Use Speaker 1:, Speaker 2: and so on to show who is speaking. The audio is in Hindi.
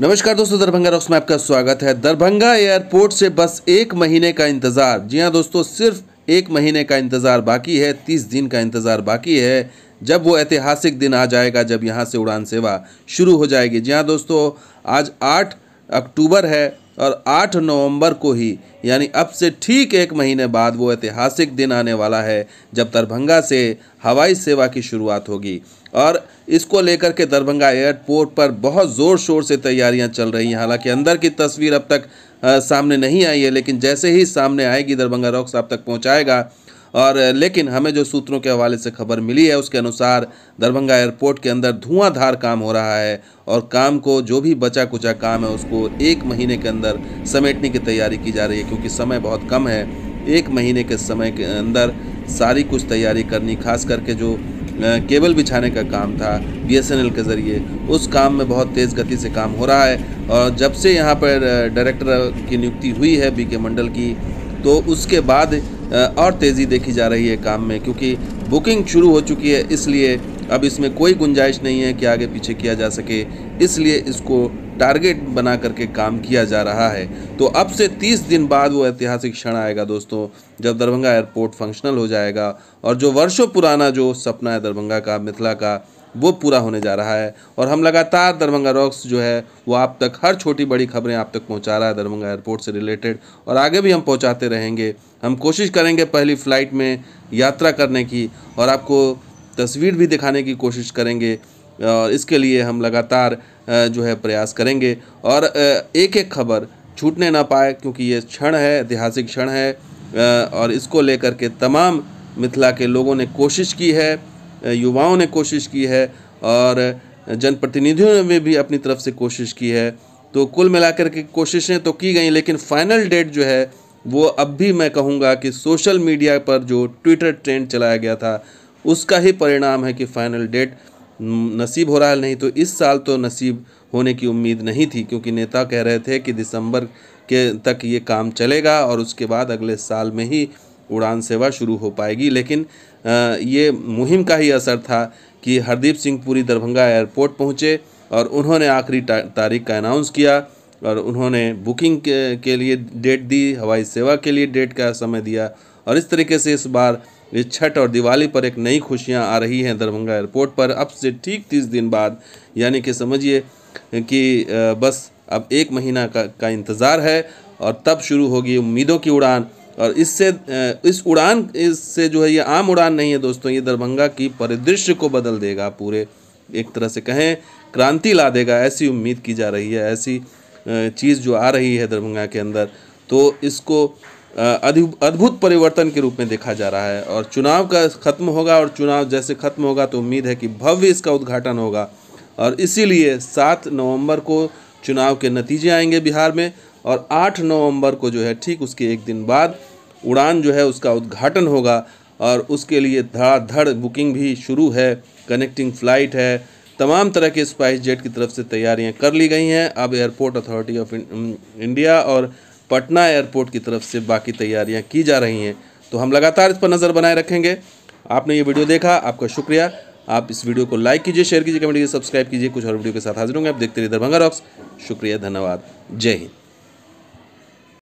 Speaker 1: नमस्कार दोस्तों दरभंगा रॉक्स में आपका स्वागत है दरभंगा एयरपोर्ट से बस एक महीने का इंतज़ार जी हाँ दोस्तों सिर्फ एक महीने का इंतज़ार बाकी है तीस दिन का इंतज़ार बाकी है जब वो ऐतिहासिक दिन आ जाएगा जब यहाँ से उड़ान सेवा शुरू हो जाएगी जी हाँ दोस्तों आज आठ अक्टूबर है और 8 नवंबर को ही यानी अब से ठीक एक महीने बाद वो ऐतिहासिक दिन आने वाला है जब दरभंगा से हवाई सेवा की शुरुआत होगी और इसको लेकर के दरभंगा एयरपोर्ट पर बहुत ज़ोर शोर से तैयारियां चल रही हैं हालांकि अंदर की तस्वीर अब तक आ, सामने नहीं आई है लेकिन जैसे ही सामने आएगी दरभंगा रॉक्स आप तक पहुँचाएगा और लेकिन हमें जो सूत्रों के हवाले से खबर मिली है उसके अनुसार दरभंगा एयरपोर्ट के अंदर धुआंधार काम हो रहा है और काम को जो भी बचा कुचा काम है उसको एक महीने के अंदर समेटने की तैयारी की जा रही है क्योंकि समय बहुत कम है एक महीने के समय के अंदर सारी कुछ तैयारी करनी खास करके जो केबल बिछाने का काम था बीएसएनएल के ज़रिए उस काम में बहुत तेज़ गति से काम हो रहा है और जब से यहाँ पर डायरेक्टर की नियुक्ति हुई है बी के मंडल की तो उसके बाद और तेज़ी देखी जा रही है काम में क्योंकि बुकिंग शुरू हो चुकी है इसलिए अब इसमें कोई गुंजाइश नहीं है कि आगे पीछे किया जा सके इसलिए इसको टारगेट बना करके काम किया जा रहा है तो अब से 30 दिन बाद वो ऐतिहासिक क्षण आएगा दोस्तों जब दरभंगा एयरपोर्ट फंक्शनल हो जाएगा और जो वर्षों पुराना जो सपना है दरभंगा का मिथिला का वो पूरा होने जा रहा है और हम लगातार दरभंगा रॉक्स जो है वो आप तक हर छोटी बड़ी खबरें आप तक पहुंचा रहा है दरभंगा एयरपोर्ट से रिलेटेड और आगे भी हम पहुंचाते रहेंगे हम कोशिश करेंगे पहली फ़्लाइट में यात्रा करने की और आपको तस्वीर भी दिखाने की कोशिश करेंगे और इसके लिए हम लगातार जो है प्रयास करेंगे और एक एक खबर छूटने ना पाए क्योंकि ये क्षण है ऐतिहासिक क्षण है और इसको लेकर के तमाम मिथिला के लोगों ने कोशिश की है युवाओं ने कोशिश की है और जनप्रतिनिधियों ने भी अपनी तरफ से कोशिश की है तो कुल मिलाकर के कोशिशें तो की गई लेकिन फाइनल डेट जो है वो अब भी मैं कहूँगा कि सोशल मीडिया पर जो ट्विटर ट्रेंड चलाया गया था उसका ही परिणाम है कि फाइनल डेट नसीब हो रहा है नहीं तो इस साल तो नसीब होने की उम्मीद नहीं थी क्योंकि नेता कह रहे थे कि दिसंबर के तक ये काम चलेगा और उसके बाद अगले साल में ही उड़ान सेवा शुरू हो पाएगी लेकिन ये मुहिम का ही असर था कि हरदीप सिंह पुरी दरभंगा एयरपोर्ट पहुँचे और उन्होंने आखिरी तारीख का अनाउंस किया और उन्होंने बुकिंग के, के लिए डेट दी हवाई सेवा के लिए डेट का समय दिया और इस तरीके से इस बार इस छठ और दिवाली पर एक नई खुशियां आ रही हैं दरभंगा एयरपोर्ट पर अब से ठीक तीस दिन बाद यानी कि समझिए कि बस अब एक महीना का, का इंतज़ार है और तब शुरू होगी उम्मीदों की उड़ान और इससे इस उड़ान इससे जो है ये आम उड़ान नहीं है दोस्तों ये दरभंगा की परिदृश्य को बदल देगा पूरे एक तरह से कहें क्रांति ला देगा ऐसी उम्मीद की जा रही है ऐसी चीज़ जो आ रही है दरभंगा के अंदर तो इसको अद्भुत परिवर्तन के रूप में देखा जा रहा है और चुनाव का खत्म होगा और चुनाव जैसे खत्म होगा तो उम्मीद है कि भव्य इसका उद्घाटन होगा और इसीलिए सात नवंबर को चुनाव के नतीजे आएंगे बिहार में और 8 नवंबर को जो है ठीक उसके एक दिन बाद उड़ान जो है उसका उद्घाटन होगा और उसके लिए धड़ाधड़ बुकिंग भी शुरू है कनेक्टिंग फ़्लाइट है तमाम तरह के स्पाइस जेट की तरफ से तैयारियां कर ली गई हैं अब एयरपोर्ट अथॉरिटी ऑफ इंडिया और पटना एयरपोर्ट की तरफ से बाकी तैयारियां की जा रही हैं तो हम लगातार इस पर नज़र बनाए रखेंगे आपने ये वीडियो देखा आपका शुक्रिया आप इस वीडियो को लाइक कीजिए शेयर कीजिए कमेंट कीजिए सब्सक्राइब कीजिए कुछ और वीडियो के साथ हाजिर होंगे आप देखते रहिए दरभंगा रॉक्स शुक्रिया धन्यवाद जय हिंद